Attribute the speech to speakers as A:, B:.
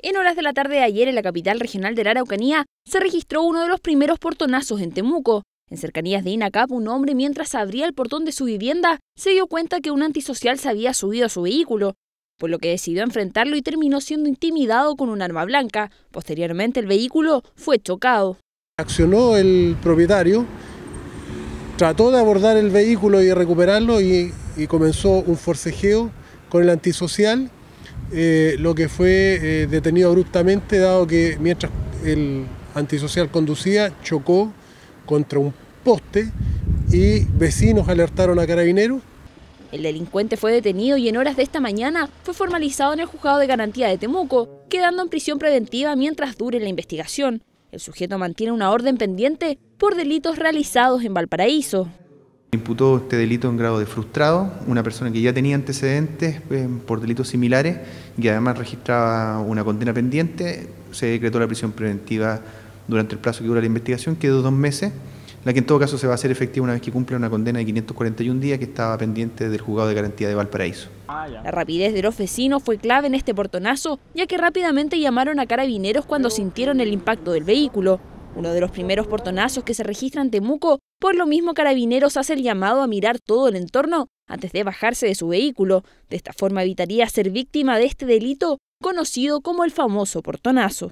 A: En horas de la tarde de ayer, en la capital regional de la Araucanía, se registró uno de los primeros portonazos en Temuco. En cercanías de Inacap, un hombre, mientras abría el portón de su vivienda, se dio cuenta que un antisocial se había subido a su vehículo, por lo que decidió enfrentarlo y terminó siendo intimidado con un arma blanca. Posteriormente, el vehículo fue chocado.
B: Accionó el propietario, trató de abordar el vehículo y recuperarlo y, y comenzó un forcejeo con el antisocial eh, lo que fue eh, detenido abruptamente, dado que mientras el antisocial conducía, chocó contra un poste y vecinos alertaron a carabineros.
A: El delincuente fue detenido y en horas de esta mañana fue formalizado en el juzgado de garantía de Temuco, quedando en prisión preventiva mientras dure la investigación. El sujeto mantiene una orden pendiente por delitos realizados en Valparaíso.
C: Imputó este delito en grado de frustrado, una persona que ya tenía antecedentes eh, por delitos similares y que además registraba una condena pendiente, se decretó la prisión preventiva durante el plazo que dura la investigación, que dos meses, la que en todo caso se va a hacer efectiva una vez que cumpla una condena de 541 días que estaba pendiente del juzgado de garantía de Valparaíso.
A: Ah, la rapidez de los vecinos fue clave en este portonazo, ya que rápidamente llamaron a carabineros cuando sintieron el impacto del vehículo. Uno de los primeros portonazos que se registra en Temuco, por lo mismo Carabineros hace el llamado a mirar todo el entorno antes de bajarse de su vehículo. De esta forma evitaría ser víctima de este delito conocido como el famoso portonazo.